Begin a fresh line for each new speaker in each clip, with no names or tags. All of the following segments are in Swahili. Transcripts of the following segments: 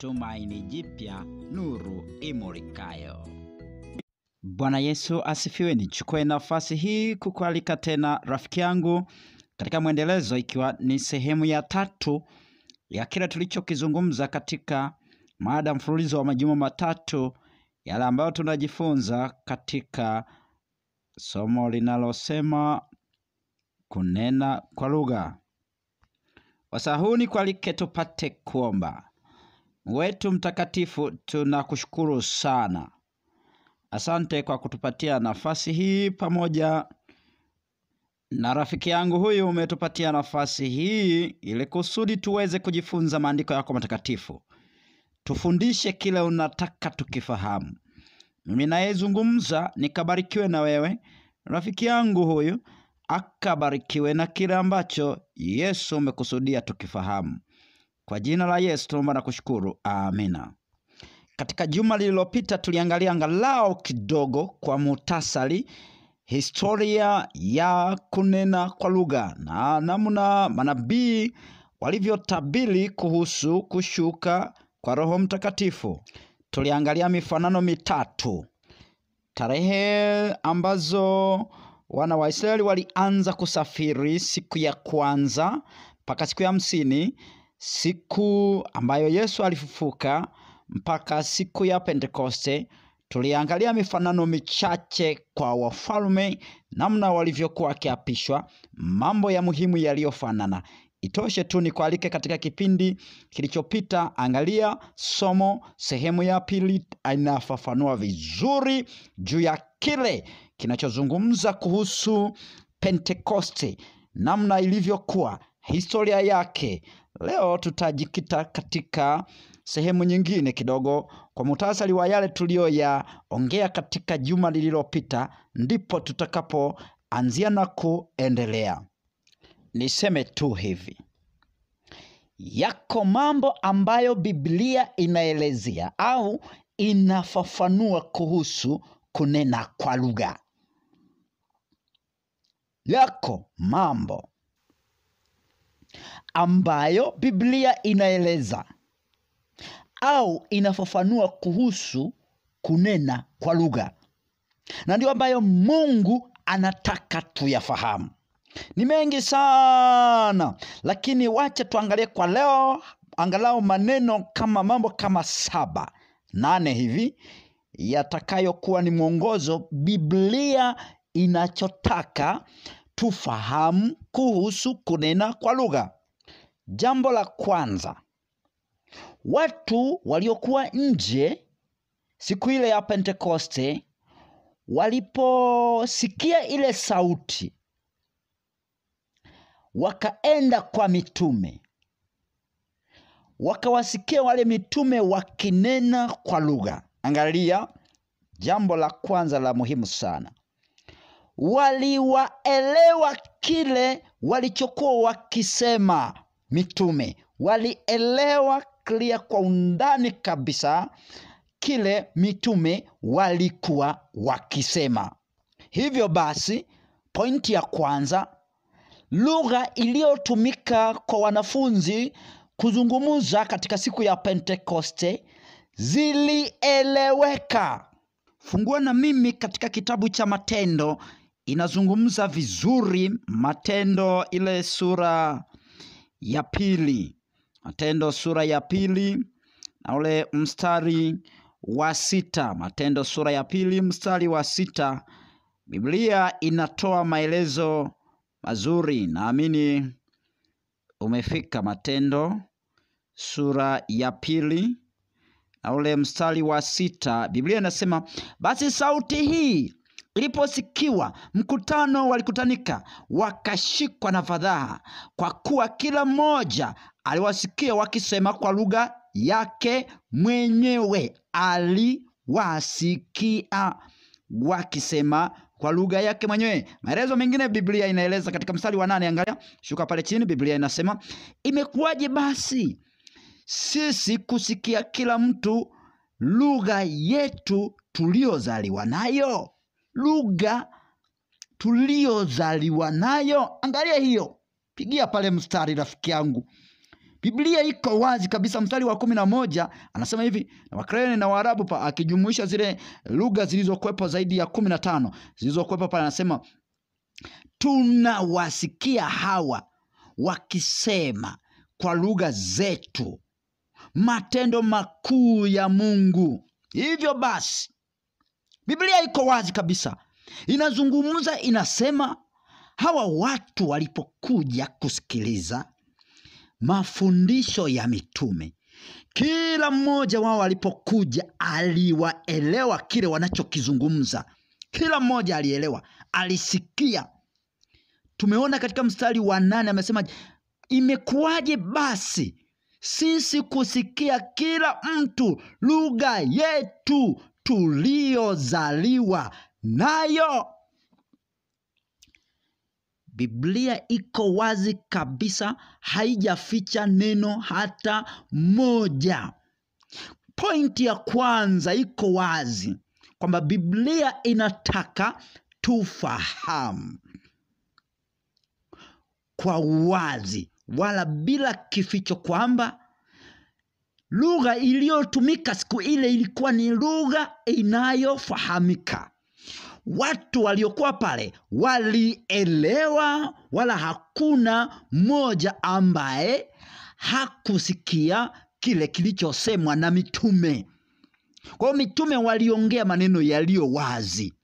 Tumaini Jipya, nuru imulikayo. Bwana Yesu asifiwe. Nichukue nafasi hii kukualika tena rafiki yangu katika mwendelezo, ikiwa ni sehemu ya tatu ya kile tulichokizungumza katika maada mfululizo wa majuma matatu yale ambayo tunajifunza katika somo linalosema kunena kwa lugha. wasahuni kualike tupate kuomba wetu mtakatifu, tunakushukuru sana. Asante kwa kutupatia nafasi hii pamoja na rafiki yangu huyu, umetupatia nafasi hii ili kusudi tuweze kujifunza maandiko yako matakatifu. Tufundishe kile unataka tukifahamu. Mimi nayezungumza nikabarikiwe na wewe, rafiki yangu huyu akabarikiwe na kile ambacho Yesu umekusudia tukifahamu. Kwa jina la Yesu tunaomba na kushukuru, amina. Katika juma lililopita tuliangalia angalau kidogo kwa muhtasari historia ya kunena kwa lugha na namna manabii walivyotabiri kuhusu kushuka kwa Roho Mtakatifu. Tuliangalia mifanano mitatu, tarehe ambazo wana wa Israeli walianza kusafiri, siku ya kwanza mpaka siku ya hamsini, siku ambayo Yesu alifufuka mpaka siku ya Pentekoste, tuliangalia mifanano michache kwa wafalme, namna walivyokuwa wakiapishwa, mambo ya muhimu yaliyofanana. Itoshe tu ni kualike katika kipindi kilichopita, angalia somo sehemu ya pili, inafafanua vizuri juu ya kile kinachozungumza kuhusu Pentekoste, namna ilivyokuwa, historia yake Leo tutajikita katika sehemu nyingine kidogo kwa muhtasari wa yale tuliyoyaongea katika juma lililopita, ndipo tutakapoanzia na kuendelea. Niseme tu hivi, yako mambo ambayo Biblia inaelezea au inafafanua kuhusu kunena kwa lugha. Yako mambo ambayo Biblia inaeleza au inafafanua kuhusu kunena kwa lugha, na ndio ambayo Mungu anataka tuyafahamu. Ni mengi sana, lakini wacha tuangalie kwa leo angalau maneno kama mambo kama saba nane hivi yatakayokuwa ni mwongozo Biblia inachotaka tufahamu kuhusu kunena kwa lugha. Jambo la kwanza, watu waliokuwa nje siku ile ya Pentekoste waliposikia ile sauti wakaenda kwa mitume, wakawasikia wale mitume wakinena kwa lugha. Angalia jambo la kwanza la muhimu sana, waliwaelewa kile walichokuwa wakisema mitume walielewa klia kwa undani kabisa kile mitume walikuwa wakisema. Hivyo basi, pointi ya kwanza, lugha iliyotumika kwa wanafunzi kuzungumza katika siku ya Pentekoste zilieleweka. Fungua na mimi katika kitabu cha Matendo, inazungumza vizuri Matendo ile sura ya pili, Matendo sura ya pili na ule mstari wa sita. Matendo sura ya pili mstari wa sita, Biblia inatoa maelezo mazuri. Naamini umefika Matendo sura ya pili na ule mstari wa sita. Biblia inasema, basi sauti hii Iliposikiwa mkutano, walikutanika wakashikwa na fadhaa, kwa kuwa kila mmoja aliwasikia wakisema kwa lugha yake mwenyewe. Aliwasikia wakisema kwa lugha yake mwenyewe. Maelezo mengine Biblia inaeleza katika mstari wa nane, angalia, shuka pale chini. Biblia inasema imekuwaje basi sisi kusikia kila mtu lugha yetu tuliyozaliwa nayo? lugha tuliyozaliwa nayo. Angalia hiyo, pigia pale mstari, rafiki yangu. Biblia iko wazi kabisa, mstari wa kumi na moja anasema hivi, na Wakreni na Waarabu pa, akijumuisha zile lugha zilizokwepa zaidi ya kumi na tano zilizokwepa pale, anasema tunawasikia hawa wakisema kwa lugha zetu matendo makuu ya Mungu. Hivyo basi Biblia iko wazi kabisa, inazungumza, inasema hawa watu walipokuja kusikiliza mafundisho ya mitume, kila mmoja wao alipokuja aliwaelewa kile wanachokizungumza. Kila mmoja alielewa, alisikia. Tumeona katika mstari wa nane amesema, imekuwaje basi sisi kusikia kila mtu lugha yetu tuliozaliwa nayo. Biblia iko wazi kabisa, haijaficha neno hata moja. Pointi ya kwanza iko wazi kwamba Biblia inataka tufahamu kwa uwazi, wala bila kificho, kwamba lugha iliyotumika siku ile ilikuwa ni lugha inayofahamika watu waliokuwa pale walielewa wala hakuna mmoja ambaye hakusikia kile kilichosemwa na mitume kwao mitume waliongea maneno yaliyo wazi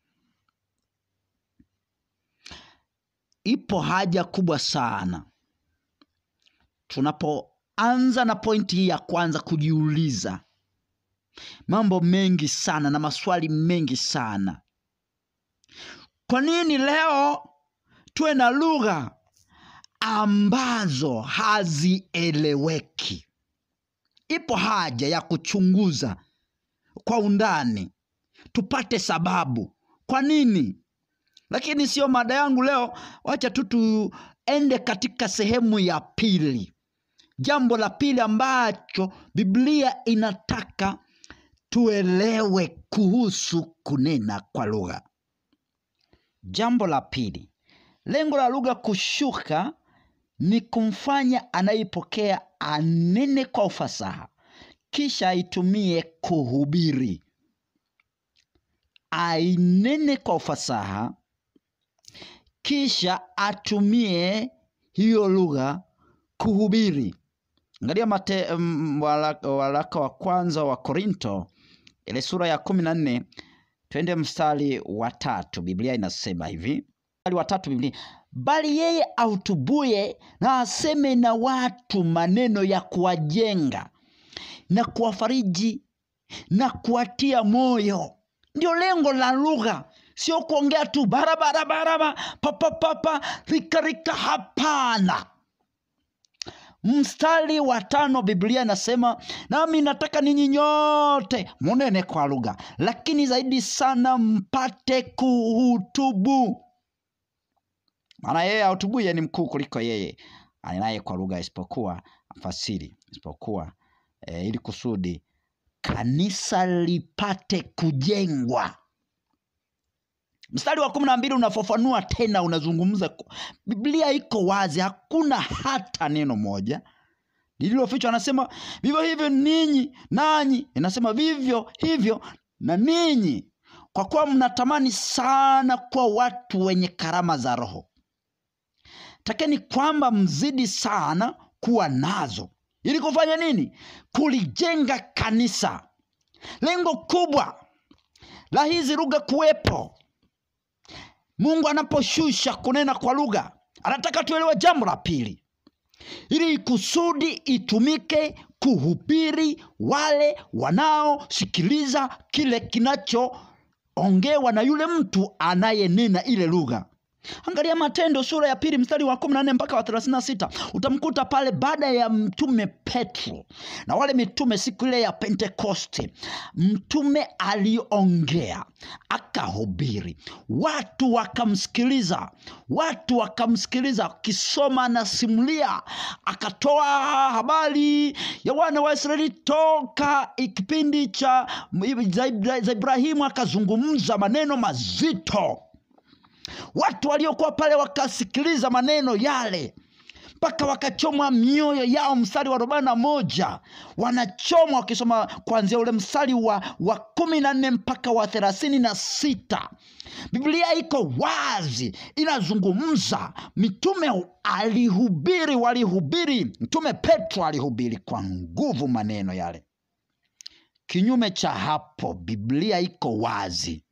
ipo haja kubwa sana tunapo Anza na pointi hii ya kwanza, kujiuliza mambo mengi sana na maswali mengi sana. Kwa nini leo tuwe na lugha ambazo hazieleweki? Ipo haja ya kuchunguza kwa undani, tupate sababu kwa nini. Lakini sio mada yangu leo, wacha tu tuende katika sehemu ya pili. Jambo la pili ambacho Biblia inataka tuelewe kuhusu kunena kwa lugha. Jambo la pili, lengo la lugha kushuka ni kumfanya anayeipokea anene kwa ufasaha, kisha aitumie kuhubiri. Ainene kwa ufasaha, kisha atumie hiyo lugha kuhubiri. Angalia mate, um, waraka, wa kwanza wa Korinto ile sura ya kumi na nne twende mstari wa tatu. Biblia inasema hivi, mstari wa tatu Biblia, bali yeye autubuye na aseme na watu maneno ya kuwajenga na kuwafariji na kuwatia moyo. Ndio lengo la lugha, sio kuongea tu barabarabara papapapa rikarika. Hapana mstari wa tano Biblia inasema nami nataka ninyi nyote munene kwa lugha, lakini zaidi sana mpate kuhutubu. Maana yeye ahutubuye ni mkuu kuliko yeye anenaye kwa lugha, isipokuwa mfasiri, isipokuwa e, ili kusudi kanisa lipate kujengwa mstari wa kumi na mbili unafafanua tena, unazungumza. Biblia iko wazi, hakuna hata neno moja lililofichwa. Anasema vivyo hivyo ninyi nanyi, inasema vivyo hivyo na ninyi, kwa kuwa mnatamani sana kuwa watu wenye karama za Roho, takeni kwamba mzidi sana kuwa nazo, ili kufanya nini? Kulijenga kanisa. Lengo kubwa la hizi lugha kuwepo Mungu anaposhusha kunena kwa lugha, anataka tuelewe jambo la pili, ili kusudi itumike kuhubiri wale wanaosikiliza kile kinachoongewa na yule mtu anayenena ile lugha angalia matendo sura ya pili mstari wa 14 mpaka wa sita utamkuta pale baada ya mtume petro na wale mitume siku ile ya pentekoste mtume aliongea akahubiri watu wakamsikiliza watu wakamsikiliza akisoma na simulia akatoa habari ya wana wa israeli toka kipindi cha za ibrahimu akazungumza maneno mazito watu waliokuwa pale wakasikiliza maneno yale mpaka wakachomwa mioyo yao. Mstari wa arobaini na moja wanachomwa wakisoma kuanzia ule mstari wa, wa kumi na nne mpaka wa thelathini na sita. Biblia iko wazi inazungumza, mitume alihubiri, walihubiri. Mtume Petro alihubiri kwa nguvu maneno yale. Kinyume cha hapo, Biblia iko wazi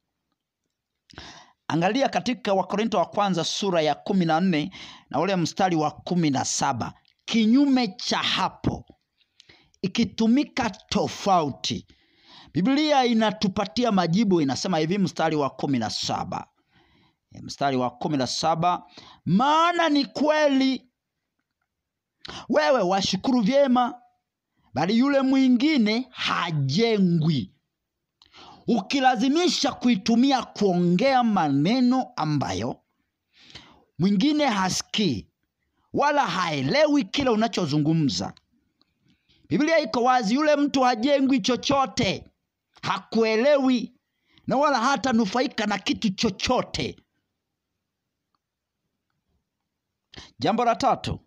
Angalia katika Wakorinto wa kwanza sura ya kumi na nne na ule mstari wa kumi na saba kinyume cha hapo ikitumika tofauti, Biblia inatupatia majibu. Inasema hivi mstari wa kumi na saba eh, mstari wa kumi na saba maana ni kweli wewe washukuru vyema, bali yule mwingine hajengwi ukilazimisha kuitumia kuongea maneno ambayo mwingine hasikii wala haelewi kile unachozungumza. Biblia iko wazi, yule mtu hajengwi chochote, hakuelewi na wala hata nufaika na kitu chochote. Jambo la tatu,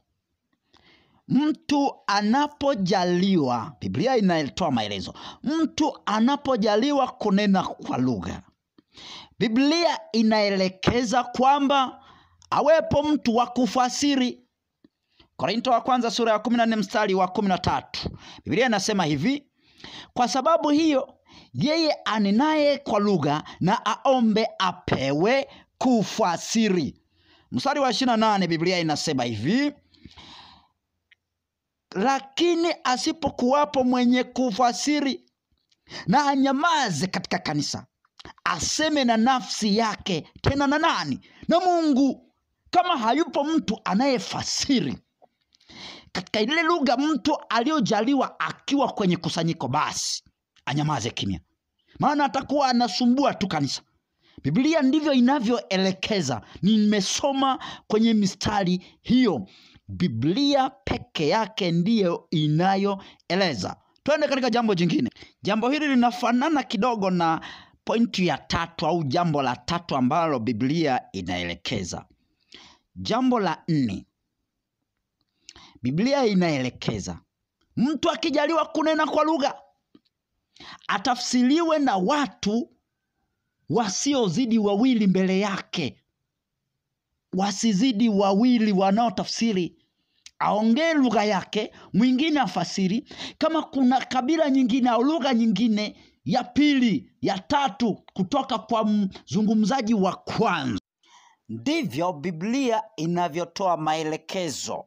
Mtu anapojaliwa, Biblia inatoa maelezo, mtu anapojaliwa kunena kwa lugha, Biblia inaelekeza kwamba awepo mtu wa kufasiri. Korinto wa kwanza sura ya nne mstari wa tatu Biblia inasema hivi: kwa sababu hiyo yeye anenaye kwa lugha na aombe apewe kufasiri. Mstari wa nane Biblia inasema hivi: lakini asipokuwapo mwenye kufasiri na anyamaze katika kanisa, aseme na nafsi yake, tena na nani? Na Mungu. Kama hayupo mtu anayefasiri katika ile lugha mtu aliyojaliwa akiwa kwenye kusanyiko, basi anyamaze kimya, maana atakuwa anasumbua tu kanisa. Biblia ndivyo inavyoelekeza. Nimesoma kwenye mistari hiyo. Biblia peke yake ndiyo inayoeleza. Twende katika jambo jingine. Jambo hili linafanana kidogo na pointi ya tatu au jambo la tatu ambalo Biblia inaelekeza. Jambo la nne, Biblia inaelekeza mtu akijaliwa kunena kwa lugha atafsiriwe na watu wasiozidi wawili mbele yake wasizidi wawili wanaotafsiri aongee lugha yake, mwingine afasiri. Kama kuna kabila nyingine au lugha nyingine ya pili, ya tatu kutoka kwa mzungumzaji wa kwanza. Ndivyo Biblia inavyotoa maelekezo,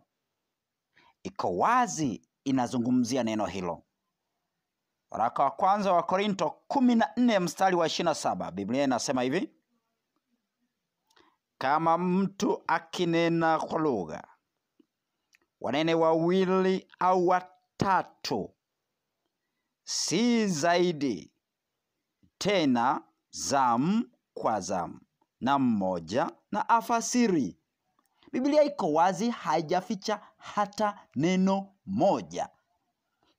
iko wazi, inazungumzia neno hilo. Waraka wa kwanza wa Korinto 14 mstari wa 27 Biblia inasema hivi: kama mtu akinena kwa lugha, wanene wawili au watatu, si zaidi, tena zamu kwa zamu, na mmoja na afasiri. Biblia iko wazi, haijaficha hata neno moja.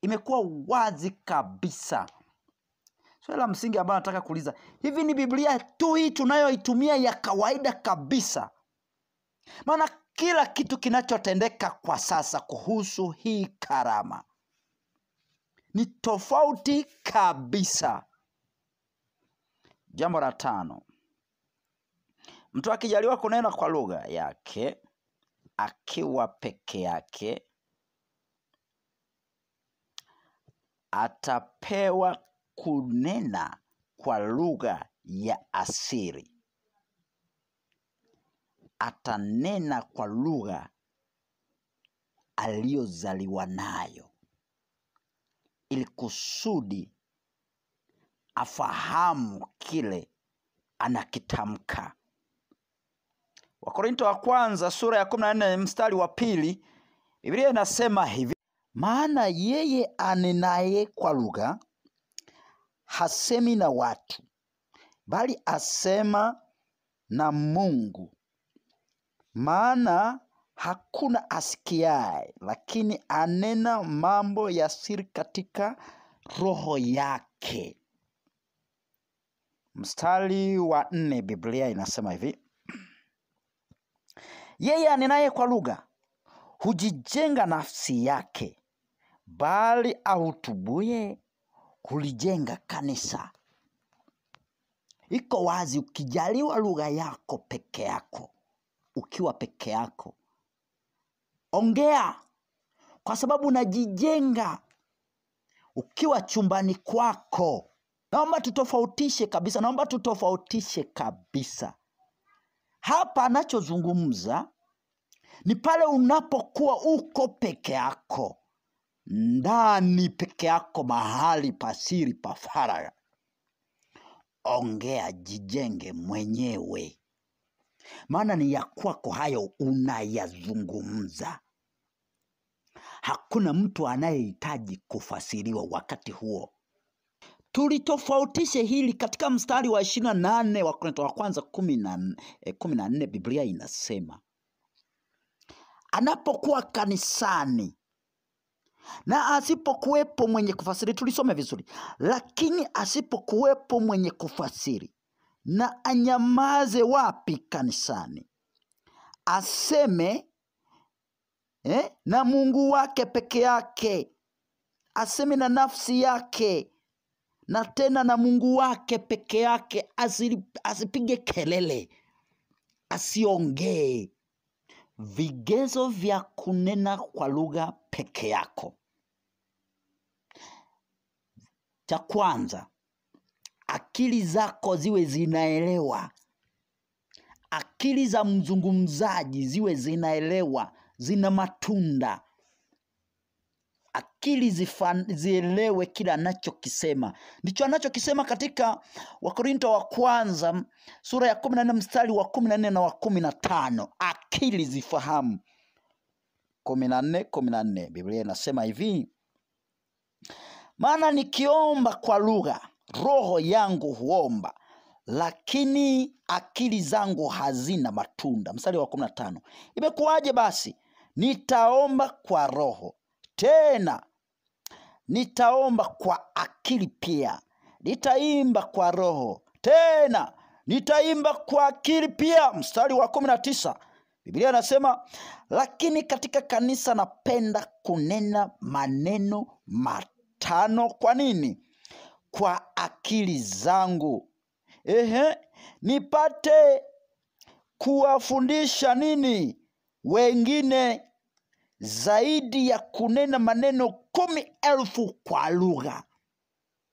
Imekuwa wazi kabisa Swali la msingi ambalo nataka kuuliza, hivi ni Biblia tu hii tunayoitumia ya kawaida kabisa? Maana kila kitu kinachotendeka kwa sasa kuhusu hii karama ni tofauti kabisa. Jambo la tano, mtu akijaliwa kunena kwa lugha yake akiwa peke yake atapewa kunena kwa lugha ya asiri Atanena kwa lugha aliyozaliwa nayo, ili kusudi afahamu kile anakitamka. Wakorinto wa kwanza sura ya 14 mstari wa pili Biblia inasema hivi: maana yeye anenaye kwa lugha hasemi na watu, bali asema na Mungu. Maana hakuna asikiaye, lakini anena mambo ya siri katika roho yake. Mstari wa nne, Biblia inasema hivi: yeye anenaye kwa lugha hujijenga nafsi yake, bali ahutubuye kulijenga kanisa. Iko wazi, ukijaliwa lugha yako peke yako, ukiwa peke yako, ongea, kwa sababu unajijenga ukiwa chumbani kwako. Naomba tutofautishe kabisa, naomba tutofautishe kabisa. Hapa anachozungumza ni pale unapokuwa uko peke yako ndani peke yako, mahali pasiri pa faraga Ongea, jijenge mwenyewe, maana ni ya kwako hayo unayazungumza. Hakuna mtu anayehitaji kufasiriwa wakati huo. Tulitofautishe hili katika mstari wa ishirina nane wa korinto wa kwanza kumi na eh, nne Biblia inasema anapokuwa kanisani na asipokuwepo mwenye kufasiri, tulisome vizuri, lakini asipokuwepo mwenye kufasiri, na anyamaze wapi kanisani? Aseme eh, na Mungu wake peke yake, aseme na nafsi yake, na tena na Mungu wake peke yake, asipige kelele, asiongee vigezo vya kunena kwa lugha peke yako. Cha kwanza, akili zako ziwe zinaelewa, akili za mzungumzaji ziwe zinaelewa, zina matunda akili zifan, zielewe kila anachokisema. Ndicho anachokisema katika Wakorinto wa kwanza sura ya kumi na nne mstari wa kumi na nne na wa kumi na tano akili zifahamu. kumi na nne kumi na nne Biblia inasema hivi, maana nikiomba kwa lugha roho yangu huomba lakini akili zangu hazina matunda. Mstari wa kumi na tano imekuwaje basi? Nitaomba kwa roho, tena nitaomba kwa akili pia, nitaimba kwa roho tena, nitaimba kwa akili pia. Mstari wa kumi na tisa Biblia anasema lakini katika kanisa napenda kunena maneno matano. Kwa nini? Kwa akili zangu, ehe, nipate kuwafundisha nini wengine zaidi ya kunena maneno kumi elfu kwa lugha.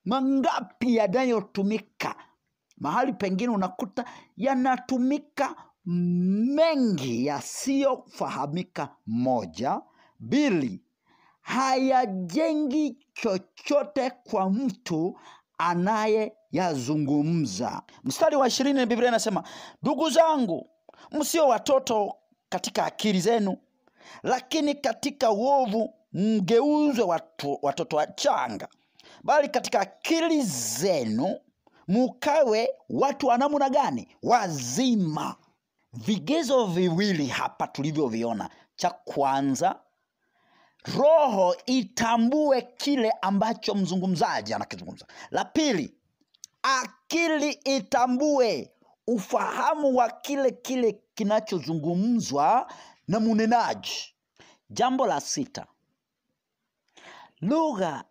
Mangapi yanayotumika mahali pengine, unakuta yanatumika mengi yasiyofahamika. Moja, bili hayajengi chochote kwa mtu anayeyazungumza. Mstari wa ishirini Biblia inasema, ndugu zangu, msio watoto katika akili zenu, lakini katika uovu mgeuzwe watu, watoto wachanga, bali katika akili zenu mukawe watu wanamuna gani? Wazima. Vigezo viwili hapa tulivyoviona, cha kwanza roho itambue kile ambacho mzungumzaji anakizungumza. La pili, akili itambue ufahamu wa kile kile kinachozungumzwa na munenaji. Jambo la sita, lugha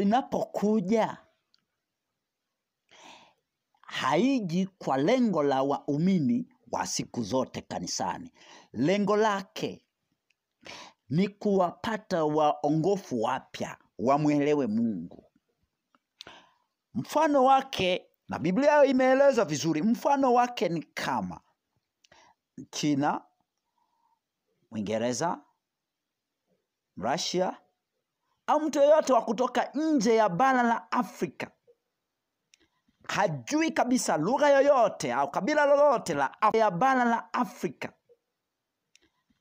inapokuja haiji kwa lengo la waumini wa siku zote kanisani. Lengo lake ni kuwapata waongofu wapya wamwelewe Mungu. Mfano wake na Biblia imeeleza vizuri, mfano wake ni kama China Mwingereza, Russia au mtu yeyote wa kutoka nje ya bara la Afrika hajui kabisa lugha yoyote au kabila lolote la ya bara la Afrika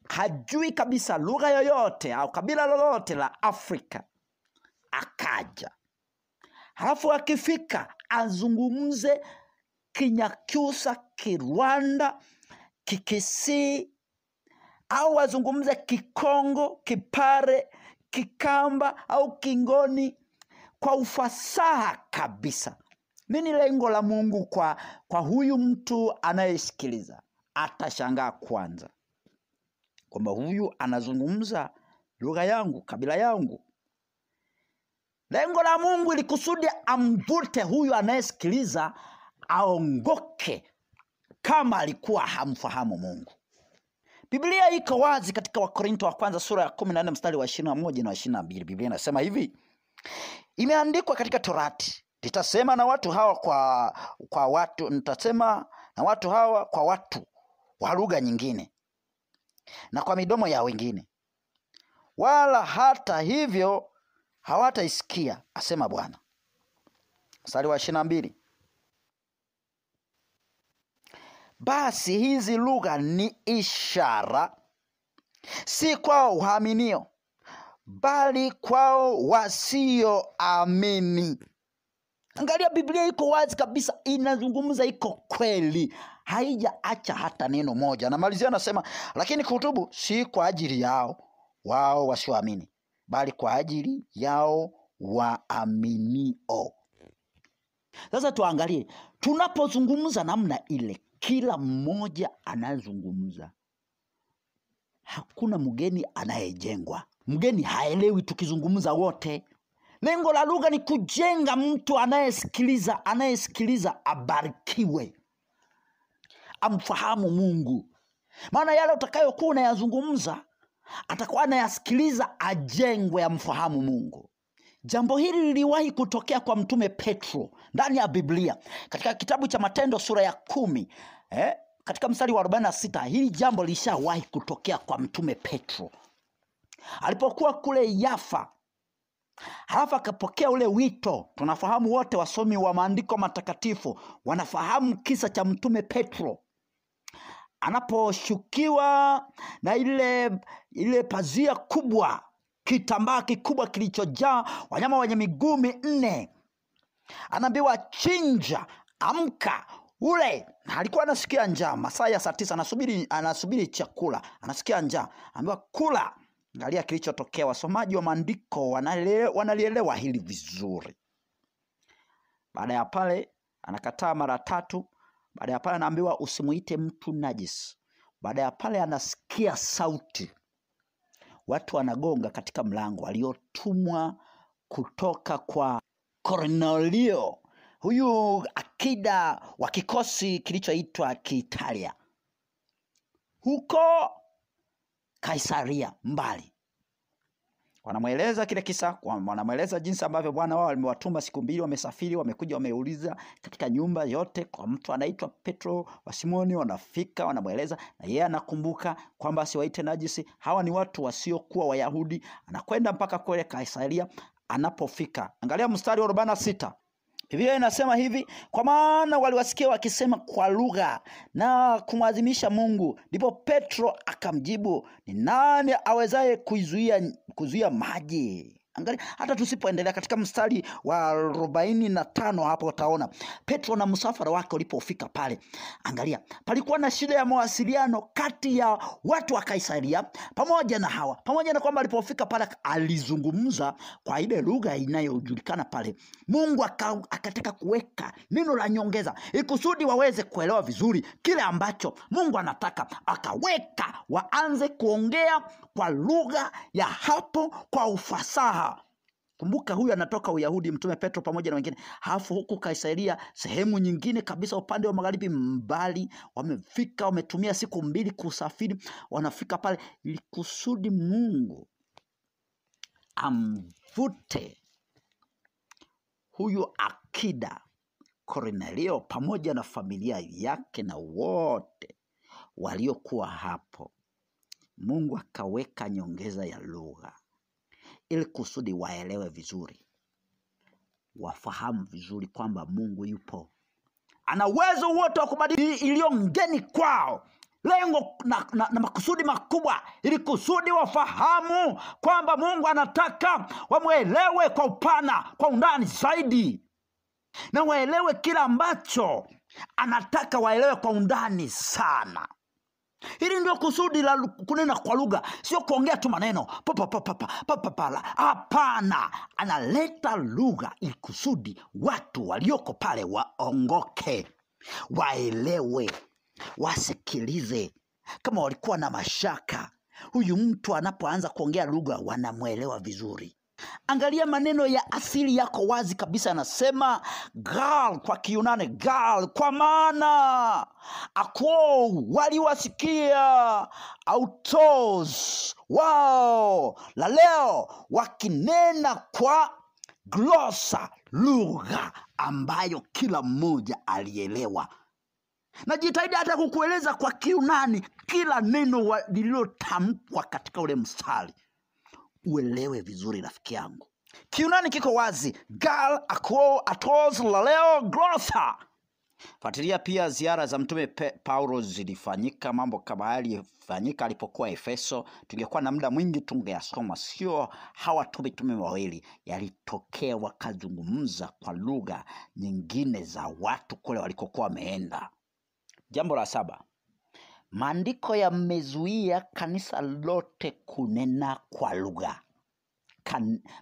hajui kabisa lugha yoyote au kabila lolote la Afrika akaja, halafu akifika azungumze Kinyakyusa, Kirwanda, Kikisii, au wazungumze Kikongo, Kipare, Kikamba au Kingoni kwa ufasaha kabisa. Nini lengo la Mungu kwa, kwa huyu mtu anayesikiliza? Atashangaa kwanza kwamba huyu anazungumza lugha yangu, kabila yangu. Lengo la Mungu ilikusudi amvute huyu anayesikiliza aongoke, kama alikuwa hamfahamu Mungu. Biblia iko wazi katika Wakorinto wa kwanza sura ya kumi na nne mstari wa ishirini na moja na ishirini na mbili Biblia inasema hivi, imeandikwa katika Torati, nitasema na watu hawa kwa, kwa watu nitasema na watu hawa kwa watu wa lugha nyingine na kwa midomo ya wengine, wala hata hivyo hawataisikia, asema Bwana. Mstari wa ishirini na mbili Basi hizi lugha ni ishara, si kwao waaminio, bali kwao wasioamini. Angalia, Biblia iko wazi kabisa, inazungumza, iko kweli, haijaacha hata neno moja. Namalizia anasema, lakini kutubu si kwa ajili yao wao wasioamini, bali kwa ajili yao waaminio. Sasa tuangalie tunapozungumza namna ile kila mmoja anayezungumza, hakuna mgeni anayejengwa. Mgeni haelewi tukizungumza wote. Lengo la lugha ni kujenga mtu anayesikiliza. Anayesikiliza abarikiwe, amfahamu Mungu, maana yale utakayokuwa unayazungumza atakuwa anayasikiliza, ajengwe, amfahamu Mungu. Jambo hili liliwahi kutokea kwa Mtume Petro ndani ya Biblia, katika kitabu cha Matendo sura ya kumi eh? Katika mstari wa 46 hili jambo lishawahi kutokea kwa mtume Petro alipokuwa kule Yafa, halafu akapokea ule wito. Tunafahamu wote, wasomi wa maandiko matakatifu wanafahamu kisa cha mtume Petro anaposhukiwa na ile ile pazia kubwa, kitambaa kikubwa kilichojaa wanyama wenye miguu minne, anaambiwa chinja, amka ule alikuwa anasikia njaa masaa ya saa tisa, anasubiri, anasubiri chakula, anasikia njaa, ambiwa kula. Angalia kilichotokea. Wasomaji wa maandiko wanalielewa hili vizuri. Baada ya pale anakataa mara tatu. Baada ya pale anaambiwa usimuite mtu najis. Baada ya pale anasikia sauti, watu wanagonga katika mlango, aliotumwa kutoka kwa Kornelio huyu akida wa kikosi kilichoitwa Kiitalia huko Kaisaria mbali wanamweleza kile kisa, wanamweleza jinsi ambavyo bwana wao alimewatuma siku mbili, wamesafiri, wamekuja, wameuliza katika nyumba yote kwa mtu anaitwa Petro wa Simoni. Wanafika, wanamweleza na yeye anakumbuka kwamba asiwaite najisi. Hawa ni watu wasiokuwa Wayahudi. Anakwenda mpaka kule Kaisaria. Anapofika, angalia mstari wa sita Biblia inasema hivi, kwa maana waliwasikia wakisema kwa lugha na kumwadhimisha Mungu. Ndipo Petro akamjibu, ni nani awezaye kuizuia kuzuia maji Angalia hata tusipoendelea katika mstari wa arobaini na tano hapo utaona Petro na msafara wake ulipofika pale, angalia, palikuwa na shida ya mawasiliano kati ya watu wa Kaisaria pamoja na hawa, pamoja na kwamba alipofika pale alizungumza kwa ile lugha inayojulikana pale. Mungu akataka kuweka neno la nyongeza ikusudi waweze kuelewa vizuri kile ambacho Mungu anataka, akaweka waanze kuongea kwa lugha ya hapo kwa ufasaha Kumbuka huyu anatoka Uyahudi, Mtume Petro pamoja na wengine, halafu huku Kaisaria, sehemu nyingine kabisa, upande wa magharibi mbali, wamefika wametumia siku mbili kusafiri, wanafika pale ili kusudi Mungu amvute huyu akida Kornelio pamoja na familia yake na wote waliokuwa hapo. Mungu akaweka nyongeza ya lugha ili kusudi waelewe vizuri, wafahamu vizuri kwamba Mungu yupo, ana uwezo wote wa kubadili iliyo ngeni kwao lengo na, na, na makusudi makubwa, ili kusudi wafahamu kwamba Mungu anataka wamwelewe kwa upana, kwa undani zaidi, na waelewe kila ambacho anataka waelewe kwa undani sana hili ndio kusudi la kunena kwa lugha sio kuongea tu maneno papapapapapapala hapana analeta lugha ili kusudi watu walioko pale waongoke waelewe wasikilize kama walikuwa na mashaka huyu mtu anapoanza kuongea lugha wanamwelewa vizuri Angalia maneno ya asili yako wazi kabisa, anasema gal kwa Kiunani, gal kwa maana akuo waliwasikia autos wao la leo wakinena kwa glosa, lugha ambayo kila mmoja alielewa. Najitahidi hata kukueleza kwa Kiunani kila neno lililotamkwa katika ule mstari uelewe vizuri rafiki yangu kiunani kiko wazi gal atos laleo grotha fuatilia pia ziara za mtume paulo zilifanyika mambo kama yalifanyika alipokuwa efeso tungekuwa na muda mwingi tungeyasoma sio hawa tu mitume wawili yalitokea wakazungumza kwa lugha nyingine za watu kule walikokuwa wameenda jambo la saba Maandiko yamezuia kanisa lote kunena kwa lugha.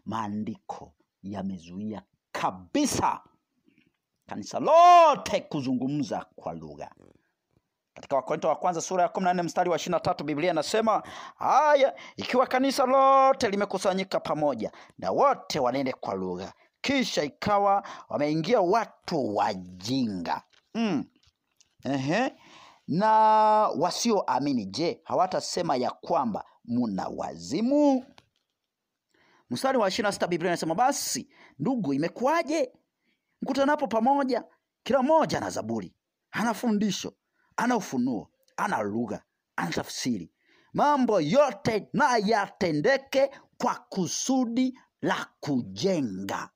Maandiko yamezuia kabisa kanisa lote kuzungumza kwa lugha. Katika Wakorinto wa kwanza sura ya 14 mstari wa 23 Biblia inasema haya, ikiwa kanisa lote limekusanyika pamoja na wote wanene kwa lugha, kisha ikawa wameingia watu wajinga mm. Ehe na wasioamini, je, hawatasema ya kwamba muna wazimu? Mstari wa ishirini na sita Biblia inasema basi ndugu, imekuwaje mkutanapo pamoja? Kila mmoja ana zaburi, ana fundisho, ana ufunuo, ana lugha, ana tafsiri. Mambo yote na yatendeke kwa kusudi la kujenga.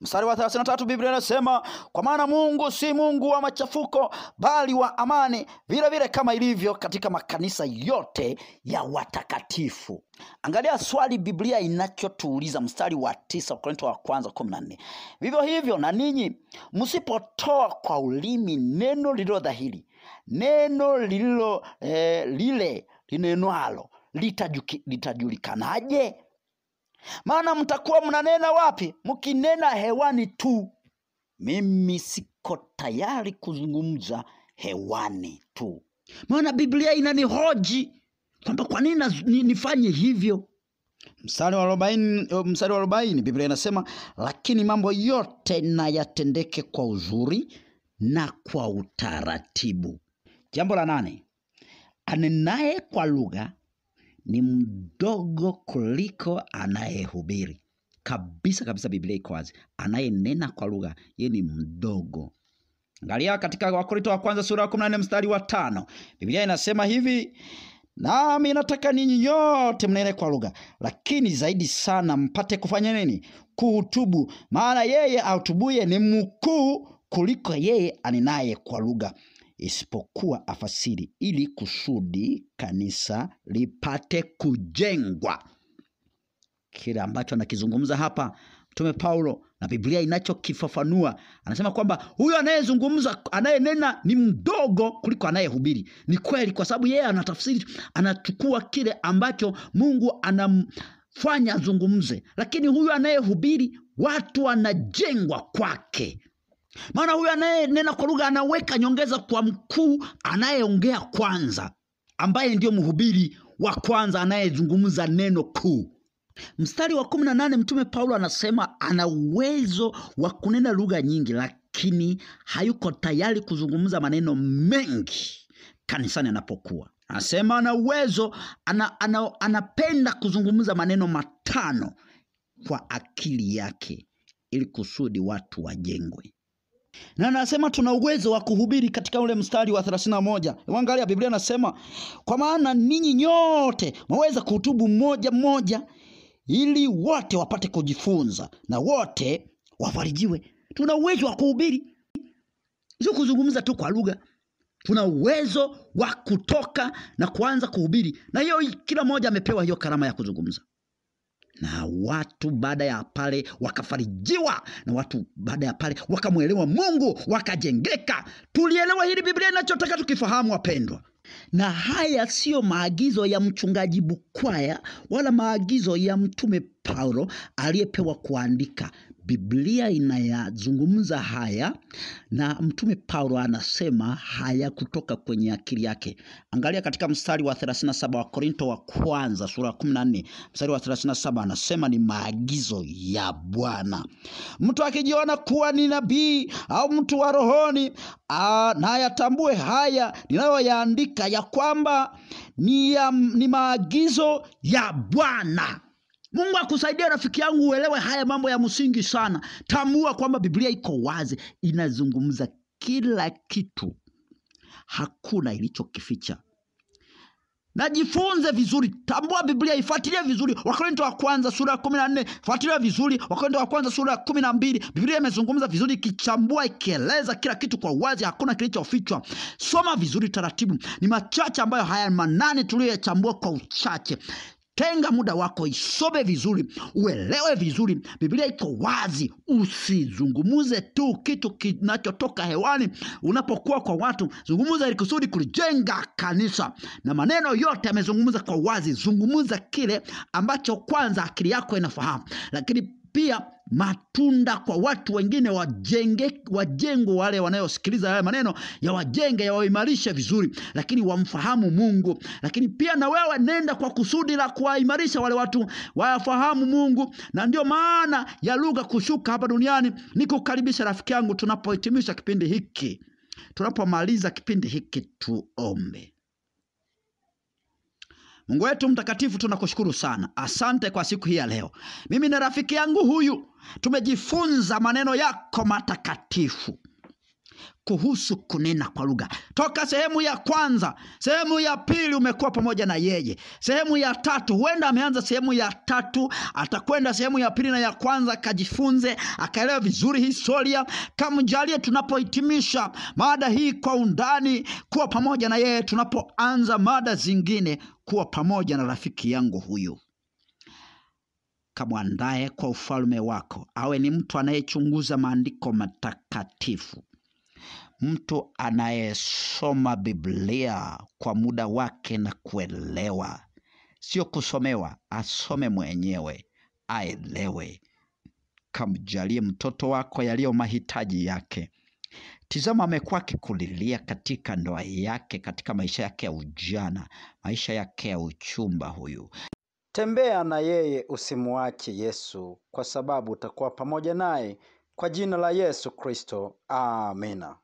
Mstari wa 33 Biblia inasema, kwa maana Mungu si Mungu wa machafuko, bali wa amani, vile vile kama ilivyo katika makanisa yote ya watakatifu. Angalia swali Biblia inachotuuliza mstari wa tisa Korinto wa kwanza kumi na nne vivyo hivyo na ninyi msipotoa kwa ulimi neno lililo dhahiri, neno lililo eh, lile linenwalo litajulikanaje? maana mtakuwa mnanena wapi mkinena hewani tu mimi siko tayari kuzungumza hewani tu maana biblia inanihoji kwamba kwa nini nifanye hivyo mstari wa arobaini wa biblia inasema lakini mambo yote na yatendeke kwa uzuri na kwa utaratibu jambo la nane anenaye kwa lugha ni mdogo kuliko anayehubiri kabisa kabisa. Biblia iko wazi, anayenena kwa lugha ye ni mdogo. Angalia katika Wakorinto wa kwanza sura ya kumi na nne mstari wa tano Biblia inasema hivi Nami nataka ninyi nyote mnene kwa lugha, lakini zaidi sana mpate kufanya nini? Kuhutubu, maana yeye autubuye ni mkuu kuliko yeye anenaye kwa lugha isipokuwa afasiri ili kusudi kanisa lipate kujengwa. Kile ambacho anakizungumza hapa Mtume Paulo na Biblia inachokifafanua anasema kwamba huyo anayezungumza, anayenena ni mdogo kuliko anayehubiri. Ni kweli, kwa sababu yeye anatafsiri, anachukua kile ambacho Mungu anamfanya azungumze, lakini huyo anayehubiri watu wanajengwa kwake maana huyu anayenena kwa lugha anaweka nyongeza kwa mkuu anayeongea kwanza ambaye ndiyo mhubiri wa kwanza anayezungumza neno kuu mstari wa kumi na nane mtume paulo anasema ana uwezo wa kunena lugha nyingi lakini hayuko tayari kuzungumza maneno mengi kanisani anapokuwa anasema ana uwezo ana, ana, anapenda kuzungumza maneno matano kwa akili yake ili kusudi watu wajengwe na anasema tuna uwezo wa kuhubiri katika ule mstari wa 31. Angalia Biblia nasema kwa maana ninyi nyote mwaweza kuhutubu mmoja mmoja, ili wote wapate kujifunza na wote wafarijiwe. Tuna uwezo wa kuhubiri, sio kuzungumza tu kwa lugha. Tuna uwezo wa kutoka na kuanza kuhubiri, na hiyo kila mmoja amepewa hiyo karama ya kuzungumza na watu baada ya pale wakafarijiwa, na watu baada ya pale wakamwelewa Mungu, wakajengeka. Tulielewa hili Biblia inachotaka tukifahamu, wapendwa. Na haya siyo maagizo ya mchungaji Bukwaya wala maagizo ya mtume Paulo aliyepewa kuandika Biblia inayazungumza haya na Mtume Paulo anasema haya kutoka kwenye akili yake. Angalia katika mstari wa 37 wa Korinto wa kwanza sura ya 14 mstari wa 37 anasema ni maagizo ya Bwana. Mtu akijiona kuwa ni nabii au mtu wa rohoni, na yatambue haya ninayoyaandika ya kwamba ni, ya, ni maagizo ya Bwana. Mungu akusaidia rafiki yangu uelewe haya mambo ya msingi sana. Tambua kwamba Biblia iko wazi, inazungumza kila kitu, hakuna ilichokificha. Najifunze vizuri, tambua Biblia, ifuatilie vizuri. Wakorinto wa kwanza sura ya kumi na nne fuatilia vizuri. Wakorinto wa kwanza sura ya kumi na mbili Biblia imezungumza vizuri, ikichambua, ikieleza kila kitu kwa uwazi, hakuna kilichofichwa. Soma vizuri taratibu. Ni machache ambayo haya manane tuliyoyachambua kwa uchache. Tenga muda wako, isome vizuri, uelewe vizuri. Biblia iko wazi, usizungumuze tu kitu kinachotoka hewani. Unapokuwa kwa watu, zungumuza ili kusudi kulijenga kanisa, na maneno yote amezungumza kwa wazi. Zungumuza kile ambacho kwanza akili yako inafahamu, lakini pia matunda kwa watu wengine, wajenge wajengwe, wale wanayosikiliza haya maneno yawajenge, yawaimarishe vizuri, lakini wamfahamu Mungu. Lakini pia na wewe nenda kwa kusudi la kuwaimarisha wale watu wayafahamu Mungu, na ndio maana ya lugha kushuka hapa duniani. Nikukaribisha rafiki yangu, tunapohitimisha kipindi hiki, tunapomaliza kipindi hiki, tuombe. Mungu wetu mtakatifu, tunakushukuru sana, asante kwa siku hii ya leo. Mimi na rafiki yangu huyu tumejifunza maneno yako matakatifu kuhusu kunena kwa lugha. Toka sehemu ya kwanza, sehemu ya pili umekuwa pamoja na yeye, sehemu ya tatu, huenda ameanza sehemu ya tatu, atakwenda sehemu ya pili na ya kwanza, akajifunze akaelewa vizuri historia. Kamjalie tunapohitimisha mada hii kwa undani, kuwa pamoja na yeye tunapoanza mada zingine, kuwa pamoja na rafiki yangu huyu kamwandaye kwa ufalme wako, awe ni mtu anayechunguza maandiko matakatifu, mtu anayesoma Biblia kwa muda wake na kuelewa, sio kusomewa, asome mwenyewe aelewe. Kamjalie mtoto wako yaliyo mahitaji yake. Tizama, amekuwa akikulilia katika ndoa yake, katika maisha yake ya ujana, maisha yake ya uchumba. Huyu tembea na yeye, usimwache Yesu, kwa sababu utakuwa pamoja naye. Kwa jina la Yesu Kristo, amina.